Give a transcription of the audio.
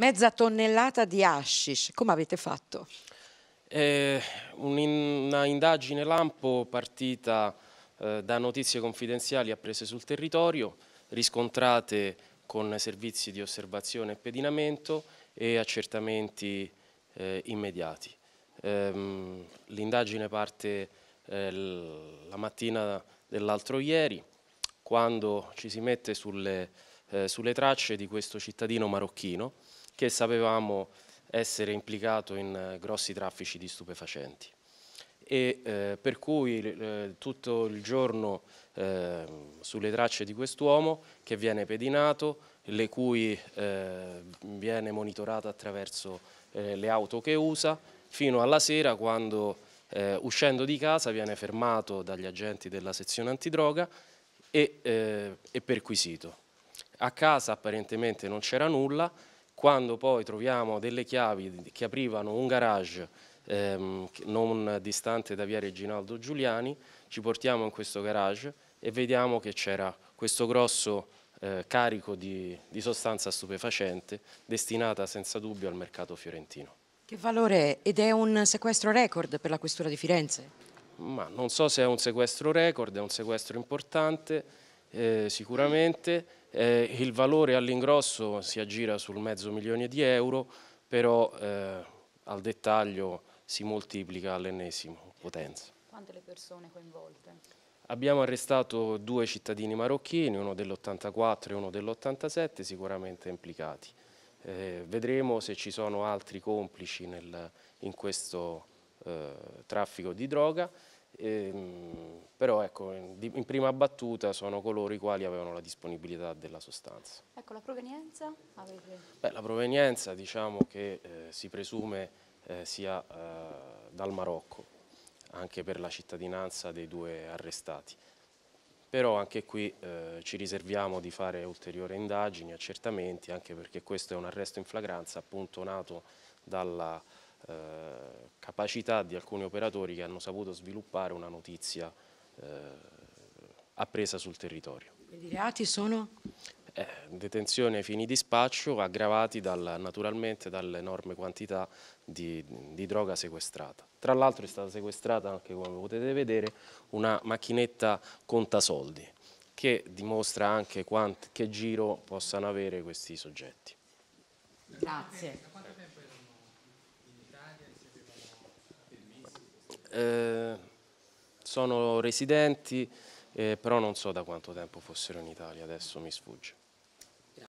Mezza tonnellata di hashish, come avete fatto? Eh, una indagine lampo partita eh, da notizie confidenziali apprese sul territorio, riscontrate con servizi di osservazione e pedinamento e accertamenti eh, immediati. Ehm, L'indagine parte eh, la mattina dell'altro ieri, quando ci si mette sulle, eh, sulle tracce di questo cittadino marocchino che sapevamo essere implicato in eh, grossi traffici di stupefacenti. E, eh, per cui eh, tutto il giorno eh, sulle tracce di quest'uomo che viene pedinato, le cui eh, viene monitorata attraverso eh, le auto che usa, fino alla sera quando uscendo di casa viene fermato dagli agenti della sezione antidroga e, e perquisito. A casa apparentemente non c'era nulla, quando poi troviamo delle chiavi che aprivano un garage ehm, non distante da via Reginaldo Giuliani, ci portiamo in questo garage e vediamo che c'era questo grosso eh, carico di, di sostanza stupefacente destinata senza dubbio al mercato fiorentino. Che valore è? Ed è un sequestro record per la Questura di Firenze? Ma non so se è un sequestro record, è un sequestro importante eh, sicuramente eh, il valore all'ingrosso si aggira sul mezzo milione di euro, però eh, al dettaglio si moltiplica all'ennesimo potenza. Quante le persone coinvolte? Abbiamo arrestato due cittadini marocchini, uno dell'84 e uno dell'87, sicuramente implicati. Eh, vedremo se ci sono altri complici nel, in questo eh, traffico di droga Ehm, però ecco, in prima battuta sono coloro i quali avevano la disponibilità della sostanza. Ecco, la provenienza? Beh, la provenienza diciamo che eh, si presume eh, sia eh, dal Marocco, anche per la cittadinanza dei due arrestati. Però anche qui eh, ci riserviamo di fare ulteriori indagini, accertamenti, anche perché questo è un arresto in flagranza appunto nato dalla eh, capacità di alcuni operatori che hanno saputo sviluppare una notizia eh, appresa sul territorio. I reati sono? Eh, detenzione ai fini di spaccio aggravati dal, naturalmente dall'enorme quantità di, di, droga sequestrata. Tra l'altro è stata sequestrata anche come potete vedere una macchinetta contasoldi che dimostra anche quant, che giro possano avere questi soggetti. Grazie. Eh, sono residenti, eh, però non so da quanto tempo fossero in Italia, adesso mi sfugge.